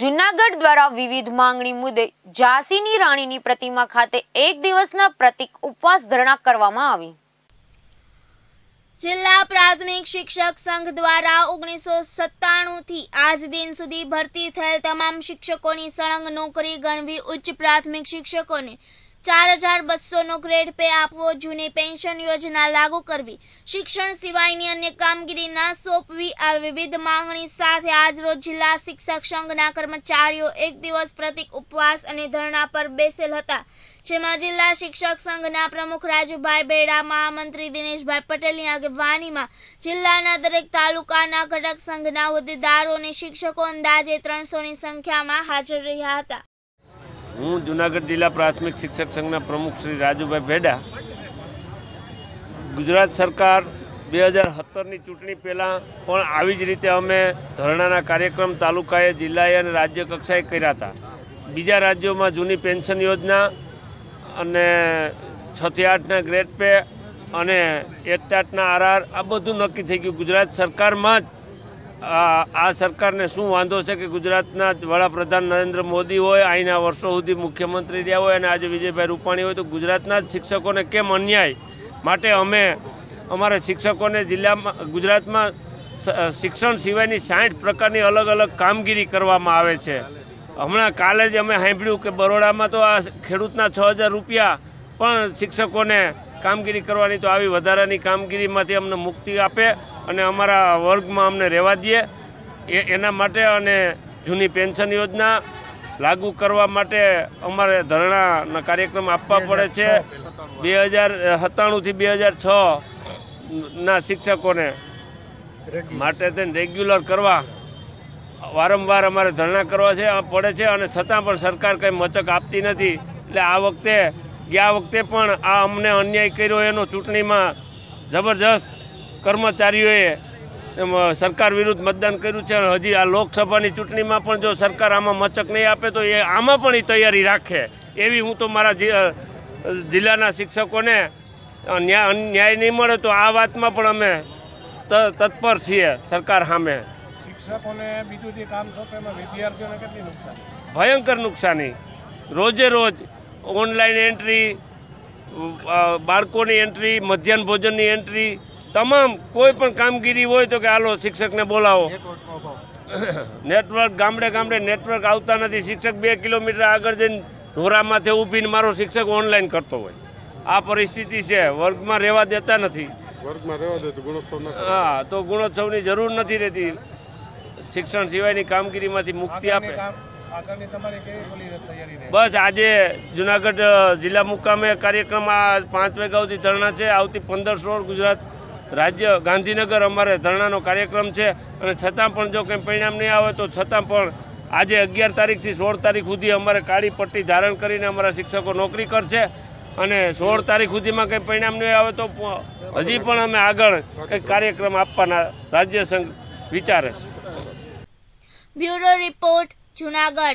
જુનાગઢ દ્વારા વિવિધ માંગણી મુદ્દે ઝાંસીની રાણીની પ્રતિમા ખાતે એક દિવસના પ્રતિક ઉપવાસ ધરણા કરવામાં આવી જિલ્લા પ્રાથમિક શિક્ષક સંઘ દ્વારા ઓગણીસો થી આજ દિન સુધી ભરતી થયેલ તમામ શિક્ષકોની સળંગ નોકરી ગણવી ઉચ્ચ પ્રાથમિક શિક્ષકોને ચાર હજાર બસોનો ગ્રેડ પે આપવો જૂની પેન્શન યોજના લાગુ કરવી શિક્ષણ સિવાયની અન્ય કામગીરી ના સોંપવી આ વિવિધ માંગણી સાથે આજરોજ જિલ્લા શિક્ષક સંઘના કર્મચારીઓ એક દિવસ પ્રતિક ઉપવાસ અને ધરણા પર બેસેલ હતા જેમાં જિલ્લા શિક્ષક સંઘના પ્રમુખ રાજુભાઈ બેડા મહામંત્રી દિનેશભાઈ પટેલની આગેવાનીમાં જિલ્લાના દરેક તાલુકાના ઘટક સંઘના હોદ્દેદારો અને શિક્ષકો અંદાજે ત્રણસોની સંખ્યામાં હાજર રહ્યા હતા હું જુનાગઢ જિલ્લા પ્રાથમિક શિક્ષક સંઘના પ્રમુખ શ્રી રાજુભાઈ ભેડા ગુજરાત સરકાર બે હજાર સત્તરની ચૂંટણી પહેલાં પણ આવી જ રીતે અમે ધરણાના કાર્યક્રમ તાલુકાએ જિલ્લાએ અને રાજ્ય કક્ષાએ કર્યા હતા બીજા રાજ્યોમાં જૂની પેન્શન યોજના અને છથી આઠના ગ્રેડ પે અને આઠના આરઆર આ બધું નક્કી થઈ ગયું ગુજરાત સરકારમાં જ આ સરકારને શું વાંધો છે કે ગુજરાતના વડાપ્રધાન નરેન્દ્ર મોદી હોય અહીંના વર્ષો સુધી મુખ્યમંત્રી રહ્યા હોય અને આજે વિજયભાઈ રૂપાણી હોય તો ગુજરાતના જ શિક્ષકોને કેમ અન્યાય માટે અમે અમારા શિક્ષકોને જિલ્લામાં ગુજરાતમાં શિક્ષણ સિવાયની સાઠ પ્રકારની અલગ અલગ કામગીરી કરવામાં આવે છે હમણાં કાલે જ અમે સાંભળ્યું કે બરોડામાં તો આ ખેડૂતના છ રૂપિયા પણ શિક્ષકોને કામગીરી કરવાની તો આવી વધારાની કામગીરીમાંથી અમને મુક્તિ આપે અને અમારા વર્ગમાં અમને રહેવા દઈએ એ એના માટે અને જૂની પેન્શન યોજના લાગુ કરવા માટે અમારે ધરણાના કાર્યક્રમ આપવા પડે છે બે હજાર સત્તાણુંથી બે હજાર છના શિક્ષકોને માટે તેને રેગ્યુલર કરવા વારંવાર અમારે ધરણા કરવા છે પડે છે અને છતાં પણ સરકાર કંઈ મચક આપતી નથી એટલે આ વખતે ગયા વખતે પણ આ અમને અન્યાય કર્યો એનો ચૂંટણીમાં જબરજસ્ત કર્મચારીઓએ સરકાર વિરુદ્ધ મતદાન કર્યું છે હજી આ લોકસભાની ચૂંટણીમાં પણ જો સરકાર આમાં મચક નહીં આપે તો એ આમાં પણ એ તૈયારી રાખે એવી હું તો મારા જિલ્લાના શિક્ષકોને ન્યાય નહીં મળે તો આ વાતમાં પણ અમે તત્પર છીએ સરકાર સામે શિક્ષકોને ભયંકર નુકસાની રોજે રોજ ઓનલાઈન એન્ટ્રી બાળકોની એન્ટ્રી મધ્યાહન ભોજનની એન્ટ્રી તમામ કોઈ પણ કામગીરી હોય તો કે હાલો શિક્ષકને બોલાવો નેટવર્ક ગામડે ગામડે નેટવર્ક આવતા નથી શિક્ષક બે કિલોમીટર આગળ જઈને ઢોરામાંથી ઊભીને મારો શિક્ષક ઓનલાઈન કરતો હોય આ પરિસ્થિતિ છે વર્ગમાં રહેવા દેતા નથી હા તો ગુણોત્સવની જરૂર નથી રહેતી શિક્ષણ સિવાયની કામગીરીમાંથી મુક્તિ આપે બસ આજે જુનાગઢ જિલ્લા મુકામે કાર્યક્રમ આ પાંચ વાગ્યા ધરણા છે આવતી પંદર સોળ ગુજરાત રાજ્ય ગાંધીનગર અમારે ધરણાનો કાર્યક્રમ છે અને છતાં પણ જો કંઈ પરિણામ નહીં આવે તો છતાં પણ આજે અગિયાર તારીખથી સોળ તારીખ સુધી અમારે કાળી પટ્ટી ધારણ કરીને અમારા શિક્ષકો નોકરી કરશે અને સોળ તારીખ સુધીમાં કંઈ પરિણામ નહીં આવે તો હજી પણ અમે આગળ કંઈક કાર્યક્રમ આપવાના રાજ્ય સંઘ વિચારે છે બ્યુરો રિપોર્ટ જુનાગઢ